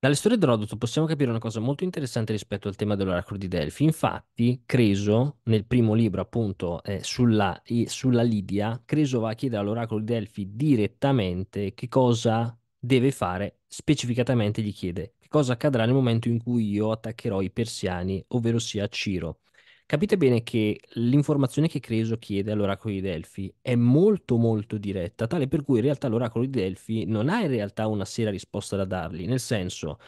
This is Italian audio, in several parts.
Dalle storie di d'Erodoto possiamo capire una cosa molto interessante rispetto al tema dell'oracolo di Delfi. Infatti, Creso, nel primo libro appunto eh, sulla, sulla Lidia, Creso va a chiedere all'oracolo di Delfi direttamente che cosa deve fare, specificatamente gli chiede che cosa accadrà nel momento in cui io attaccherò i persiani, ovvero sia Ciro. Capite bene che l'informazione che Creso chiede all'oracolo di Delfi è molto molto diretta, tale per cui in realtà l'oracolo di Delfi non ha in realtà una seria risposta da dargli, nel senso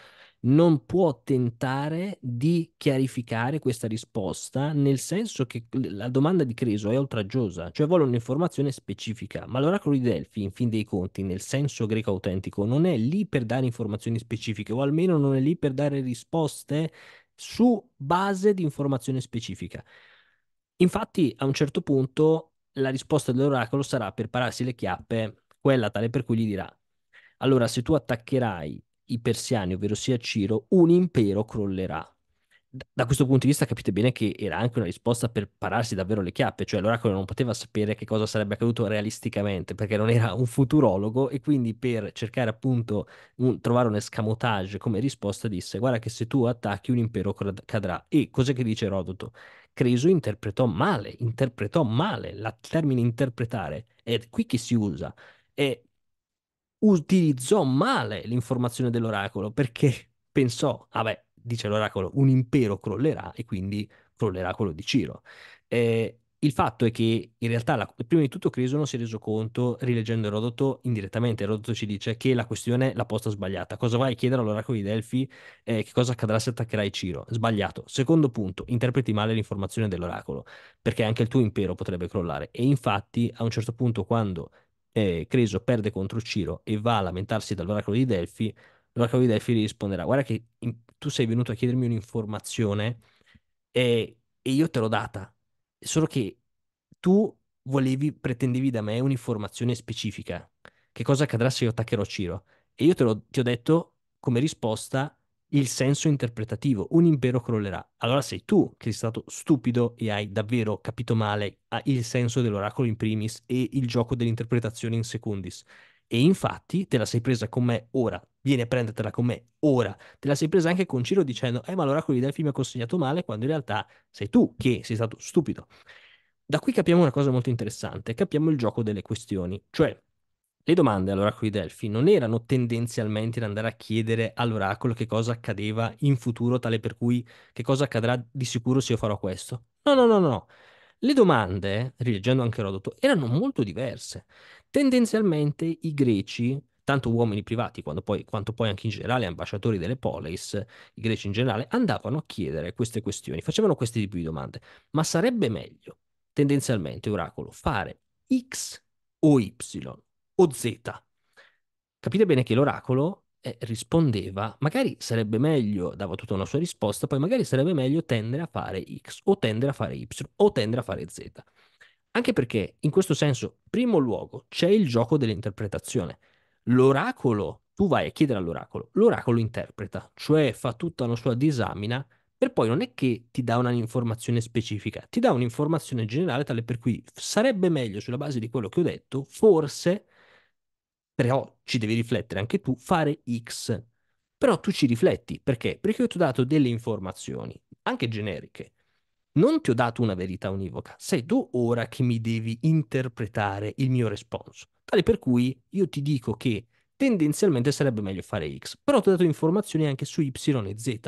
non può tentare di chiarificare questa risposta, nel senso che la domanda di Creso è oltraggiosa, cioè vuole un'informazione specifica, ma l'oracolo di Delfi, in fin dei conti, nel senso greco autentico, non è lì per dare informazioni specifiche, o almeno non è lì per dare risposte su base di informazione specifica. Infatti, a un certo punto la risposta dell'oracolo sarà per pararsi le chiappe, quella tale per cui gli dirà: Allora, se tu attaccherai i persiani, ovvero sia Ciro, un impero crollerà da questo punto di vista capite bene che era anche una risposta per pararsi davvero le chiappe, cioè l'oracolo non poteva sapere che cosa sarebbe accaduto realisticamente perché non era un futurologo e quindi per cercare appunto un, trovare un escamotage come risposta disse guarda che se tu attacchi un impero cadrà e cos'è che dice Erodoto? Creso interpretò male, interpretò male il termine interpretare, è qui che si usa, e utilizzò male l'informazione dell'oracolo perché pensò, vabbè, ah dice l'oracolo, un impero crollerà e quindi crollerà quello di Ciro. Eh, il fatto è che in realtà la, prima di tutto Crisono si è reso conto, rileggendo Erodoto indirettamente, Erodoto ci dice che la questione è la posta sbagliata. Cosa vai a chiedere all'oracolo di Delfi? Eh, che cosa accadrà se attaccherai Ciro? Sbagliato. Secondo punto, interpreti male l'informazione dell'oracolo, perché anche il tuo impero potrebbe crollare. E infatti a un certo punto quando eh, Creso perde contro Ciro e va a lamentarsi dall'oracolo di Delfi, l'oracolo di Delfi risponderà guarda che tu sei venuto a chiedermi un'informazione e, eh, e io te l'ho data, solo che tu volevi, pretendevi da me un'informazione specifica. Che cosa accadrà se io attaccherò Ciro? E io te l'ho, ti ho detto come risposta il senso interpretativo, un impero crollerà. Allora sei tu che sei stato stupido e hai davvero capito male ah, il senso dell'oracolo in primis e il gioco dell'interpretazione in secundis. E infatti te la sei presa con me ora, vieni a prendertela con me ora. Te la sei presa anche con Ciro dicendo, eh ma allora quelli del film mi ha consegnato male, quando in realtà sei tu che sei stato stupido. Da qui capiamo una cosa molto interessante, capiamo il gioco delle questioni, cioè le domande all'oracolo di Delfi non erano tendenzialmente ad andare a chiedere all'oracolo che cosa accadeva in futuro, tale per cui che cosa accadrà di sicuro se io farò questo. No, no, no, no. Le domande, rileggendo anche Erodoto, erano molto diverse. Tendenzialmente i greci, tanto uomini privati poi, quanto poi anche in generale ambasciatori delle polis, i greci in generale, andavano a chiedere queste questioni, facevano questi tipi di domande. Ma sarebbe meglio, tendenzialmente, oracolo, fare X o Y o Z? Capite bene che l'oracolo eh, rispondeva, magari sarebbe meglio, dava tutta una sua risposta, poi magari sarebbe meglio tendere a fare X o tendere a fare Y o tendere a fare Z. Anche perché in questo senso, primo luogo, c'è il gioco dell'interpretazione. L'oracolo, tu vai a chiedere all'oracolo, l'oracolo interpreta, cioè fa tutta una sua disamina per poi non è che ti dà un'informazione specifica, ti dà un'informazione generale tale per cui sarebbe meglio sulla base di quello che ho detto, forse però ci devi riflettere anche tu, fare X. Però tu ci rifletti, perché? Perché io ti ho dato delle informazioni, anche generiche. Non ti ho dato una verità univoca, sei tu ora che mi devi interpretare il mio responso. Tale per cui io ti dico che tendenzialmente sarebbe meglio fare X, però ti ho dato informazioni anche su Y e Z.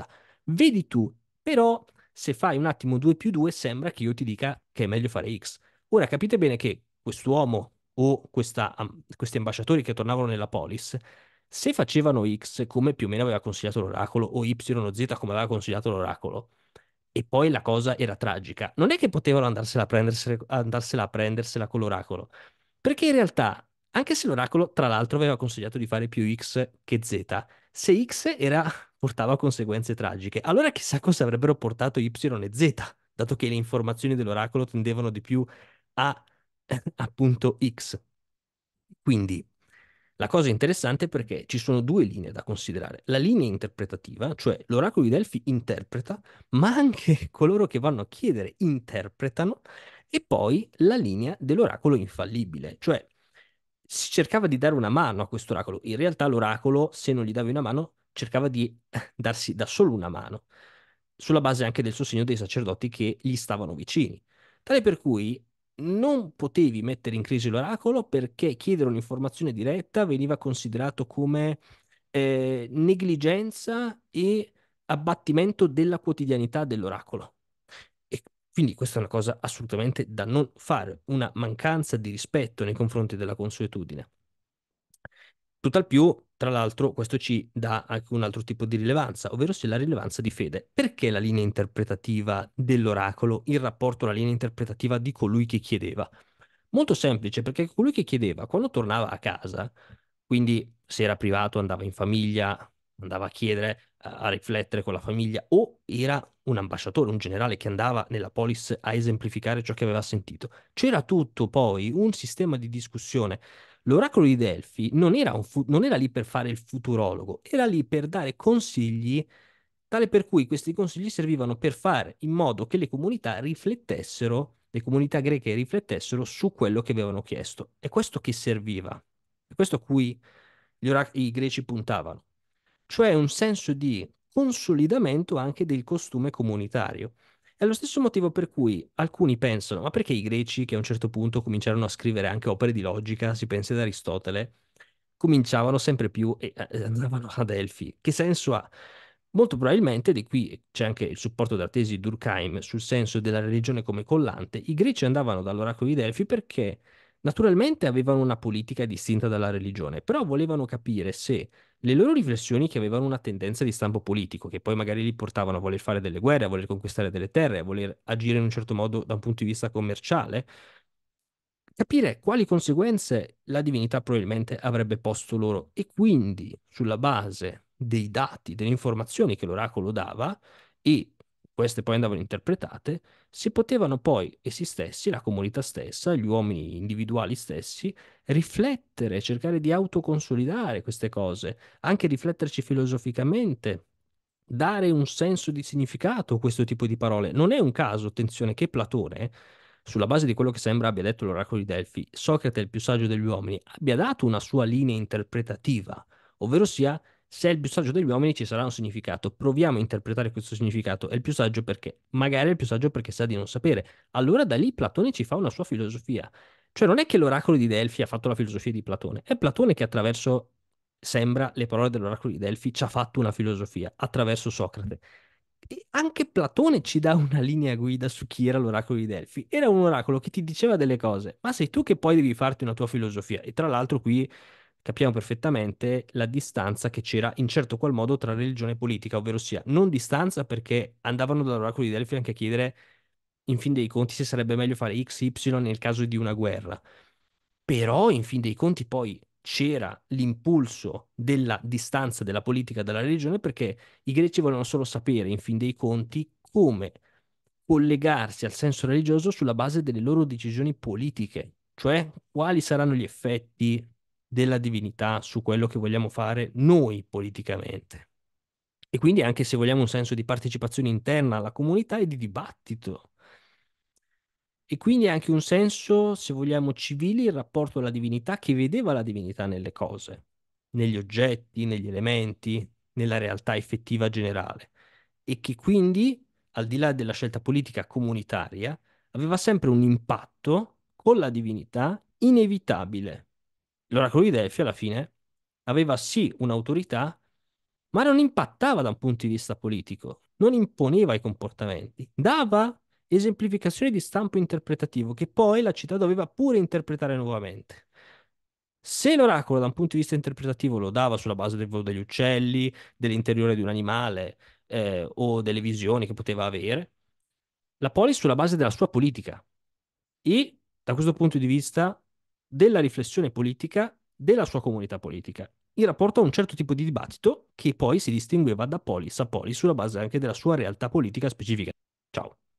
Vedi tu, però se fai un attimo 2 più 2 sembra che io ti dica che è meglio fare X. Ora capite bene che quest'uomo o questa, questi ambasciatori che tornavano nella polis, se facevano X come più o meno aveva consigliato l'oracolo o Y o Z come aveva consigliato l'oracolo, e poi la cosa era tragica, non è che potevano andarsela a prendersela, andarsela a prendersela con l'oracolo, perché in realtà, anche se l'oracolo tra l'altro aveva consigliato di fare più X che Z, se X era, portava conseguenze tragiche, allora chissà cosa avrebbero portato Y e Z, dato che le informazioni dell'oracolo tendevano di più a appunto x. Quindi la cosa interessante è perché ci sono due linee da considerare. La linea interpretativa, cioè l'oracolo di Delfi interpreta, ma anche coloro che vanno a chiedere interpretano, e poi la linea dell'oracolo infallibile, cioè si cercava di dare una mano a questo oracolo. In realtà l'oracolo, se non gli davi una mano, cercava di darsi da solo una mano, sulla base anche del sostegno dei sacerdoti che gli stavano vicini. Tale per cui non potevi mettere in crisi l'oracolo perché chiedere un'informazione diretta veniva considerato come eh, negligenza e abbattimento della quotidianità dell'oracolo. E quindi questa è una cosa assolutamente da non fare, una mancanza di rispetto nei confronti della consuetudine. Tutt'al più tra l'altro questo ci dà anche un altro tipo di rilevanza, ovvero se la rilevanza di fede. Perché la linea interpretativa dell'oracolo in rapporto alla linea interpretativa di colui che chiedeva? Molto semplice, perché colui che chiedeva, quando tornava a casa, quindi se era privato andava in famiglia, andava a chiedere, a riflettere con la famiglia, o era un ambasciatore, un generale che andava nella polis a esemplificare ciò che aveva sentito. C'era tutto poi un sistema di discussione L'oracolo di Delfi non era, fu- non era lì per fare il futurologo, era lì per dare consigli, tale per cui questi consigli servivano per fare in modo che le comunità riflettessero, le comunità greche riflettessero su quello che avevano chiesto. È questo che serviva, è questo a cui orac- i greci puntavano, cioè un senso di consolidamento anche del costume comunitario. È lo stesso motivo per cui alcuni pensano, ma perché i greci che a un certo punto cominciarono a scrivere anche opere di logica, si pensa ad Aristotele, cominciavano sempre più e eh, eh, andavano a Delfi. Che senso ha? Molto probabilmente, di qui c'è anche il supporto della tesi di Durkheim sul senso della religione come collante, i greci andavano dall'oracolo di Delfi perché naturalmente avevano una politica distinta dalla religione, però volevano capire se le loro riflessioni che avevano una tendenza di stampo politico, che poi magari li portavano a voler fare delle guerre, a voler conquistare delle terre, a voler agire in un certo modo da un punto di vista commerciale, capire quali conseguenze la divinità probabilmente avrebbe posto loro e quindi sulla base dei dati, delle informazioni che l'oracolo dava e queste poi andavano interpretate, si potevano poi essi stessi, la comunità stessa, gli uomini individuali stessi, riflettere, cercare di autoconsolidare queste cose, anche rifletterci filosoficamente, dare un senso di significato a questo tipo di parole. Non è un caso, attenzione, che Platone, sulla base di quello che sembra abbia detto l'oracolo di Delfi, Socrate, il più saggio degli uomini, abbia dato una sua linea interpretativa, ovvero sia se è il più saggio degli uomini ci sarà un significato. Proviamo a interpretare questo significato. È il più saggio perché? Magari è il più saggio perché sa di non sapere. Allora da lì Platone ci fa una sua filosofia. Cioè non è che l'oracolo di Delfi ha fatto la filosofia di Platone, è Platone che attraverso, sembra, le parole dell'oracolo di Delfi ci ha fatto una filosofia, attraverso Socrate. E anche Platone ci dà una linea guida su chi era l'oracolo di Delfi. Era un oracolo che ti diceva delle cose, ma sei tu che poi devi farti una tua filosofia. E tra l'altro qui capiamo perfettamente la distanza che c'era in certo qual modo tra religione e politica, ovvero sia non distanza perché andavano dall'oracolo di Delphi anche a chiedere in fin dei conti se sarebbe meglio fare X, Y nel caso di una guerra. Però in fin dei conti poi c'era l'impulso della distanza della politica dalla religione perché i greci volevano solo sapere in fin dei conti come collegarsi al senso religioso sulla base delle loro decisioni politiche, cioè quali saranno gli effetti della divinità su quello che vogliamo fare noi politicamente. E quindi anche se vogliamo un senso di partecipazione interna alla comunità e di dibattito. E quindi anche un senso, se vogliamo, civile il rapporto alla divinità che vedeva la divinità nelle cose, negli oggetti, negli elementi, nella realtà effettiva generale. E che quindi, al di là della scelta politica comunitaria, aveva sempre un impatto con la divinità inevitabile l'oracolo di Delfi alla fine aveva sì un'autorità, ma non impattava da un punto di vista politico, non imponeva i comportamenti, dava esemplificazioni di stampo interpretativo che poi la città doveva pure interpretare nuovamente. Se l'oracolo da un punto di vista interpretativo lo dava sulla base del volo degli uccelli, dell'interiore di un animale eh, o delle visioni che poteva avere, la polis sulla base della sua politica. E da questo punto di vista della riflessione politica della sua comunità politica in rapporto a un certo tipo di dibattito che poi si distingueva da polis a polis sulla base anche della sua realtà politica specifica. Ciao.